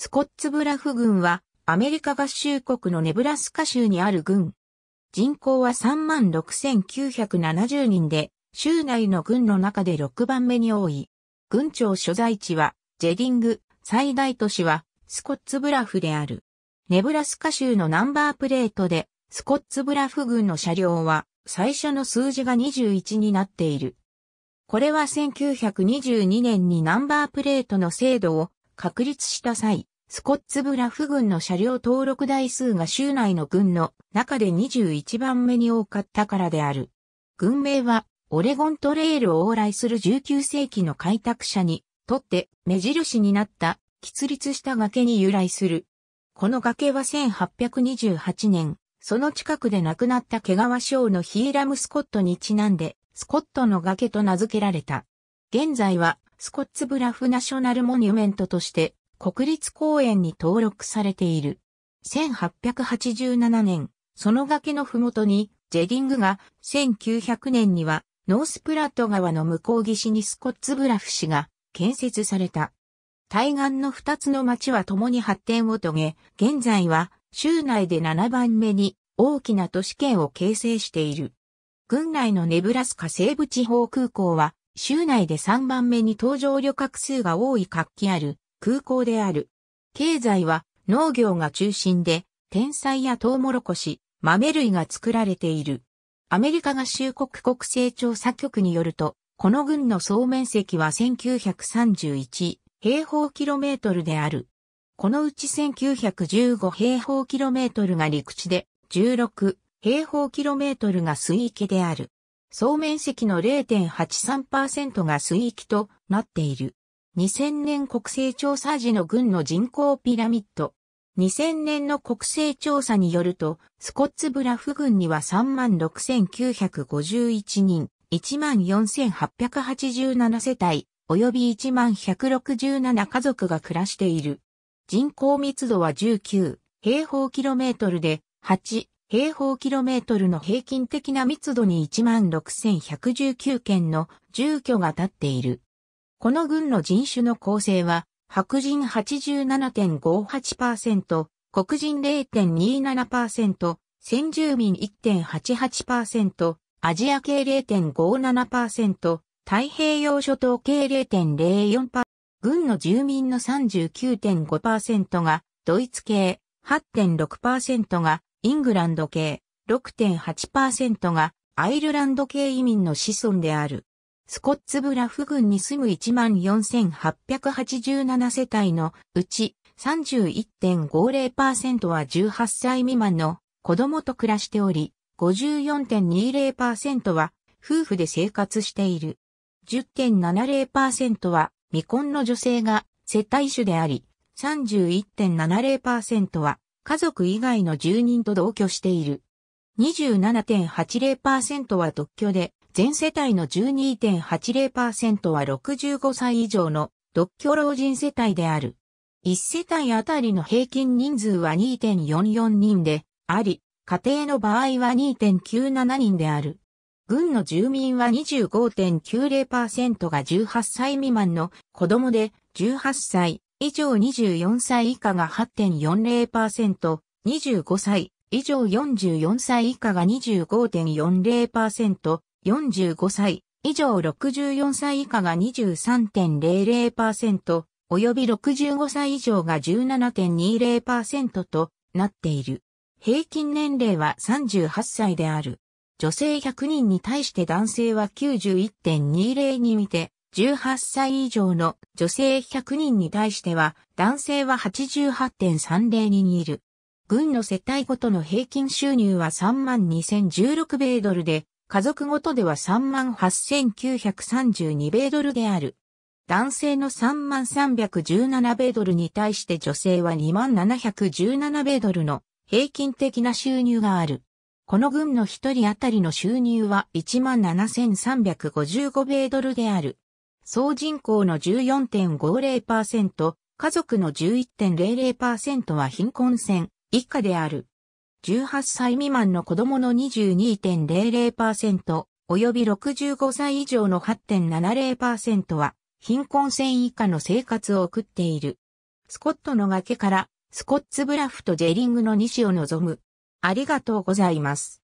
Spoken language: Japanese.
スコッツブラフ軍はアメリカ合衆国のネブラスカ州にある軍。人口は36,970人で、州内の軍の中で6番目に多い。軍庁所在地はジェディング、最大都市はスコッツブラフである。ネブラスカ州のナンバープレートで、スコッツブラフ軍の車両は最初の数字が21になっている。これは1922年にナンバープレートの制度を確立した際、スコッツブラフ軍の車両登録台数が州内の軍の中で21番目に多かったからである。軍名は、オレゴントレールを往来する19世紀の開拓者にとって目印になった、喫立した崖に由来する。この崖は1828年、その近くで亡くなった毛川省のヒーラム・スコットにちなんで、スコットの崖と名付けられた。現在は、スコッツブラフナショナルモニュメントとして国立公園に登録されている。1887年、その崖のふもとに、ジェディングが、1900年には、ノースプラット川の向こう岸にスコッツブラフ市が建設された。対岸の二つの町は共に発展を遂げ、現在は州内で7番目に大きな都市圏を形成している。郡内のネブラスカ西部地方空港は、州内で3番目に搭乗旅客数が多い活気ある空港である。経済は農業が中心で、天才やトウモロコシ、豆類が作られている。アメリカ合衆国国勢調査局によると、この郡の総面積は1931平方キロメートルである。このうち1915平方キロメートルが陸地で、16平方キロメートルが水域である。総面積の0.83%が水域となっている。2000年国勢調査時の軍の人口ピラミッド。2000年の国勢調査によると、スコッツブラフ軍には36,951人、14,887世帯、及び11,167家族が暮らしている。人口密度は19平方キロメートルで、8平方キロメートルの平均的な密度に16,119件の住居が建っている。この軍の人種の構成は、白人87.58%、黒人0.27%、先住民1.88%、アジア系0.57%、太平洋諸島系0.04%、軍の住民の39.5%がドイツ系、8.6%がイングランド系、6.8%がアイルランド系移民の子孫である。スコッツブラフ郡に住む14,887世帯のうち31.50%は18歳未満の子供と暮らしており、54.20%は夫婦で生活している。10.70%は未婚の女性が世帯主であり、31.70%は家族以外の住人と同居している。27.80%は独居で、全世帯の12.80%は65歳以上の独居老人世帯である。1世帯あたりの平均人数は2.44人であり、家庭の場合は2.97人である。軍の住民は25.90%が18歳未満の子供で、18歳以上24歳以下が8.40%、25歳以上44歳以下が25.40%、45歳以上64歳以下が23.00%、及び65歳以上が17.20%となっている。平均年齢は38歳である。女性100人に対して男性は91.20に見て、18歳以上の女性100人に対しては、男性は88.30にいる。軍の世帯ごとの平均収入は32,016米ドルで、家族ごとでは38,932米ドルである。男性の33,317米ドルに対して女性は2 7 1 7米ドルの平均的な収入がある。この軍の一人当たりの収入は17,355米ドルである。総人口の14.50%、家族の11.00%は貧困線以下である。18歳未満の子供の22.00%、及び65歳以上の8.70%は、貧困線以下の生活を送っている。スコットの崖から、スコッツブラフとジェリングの西を望む。ありがとうございます。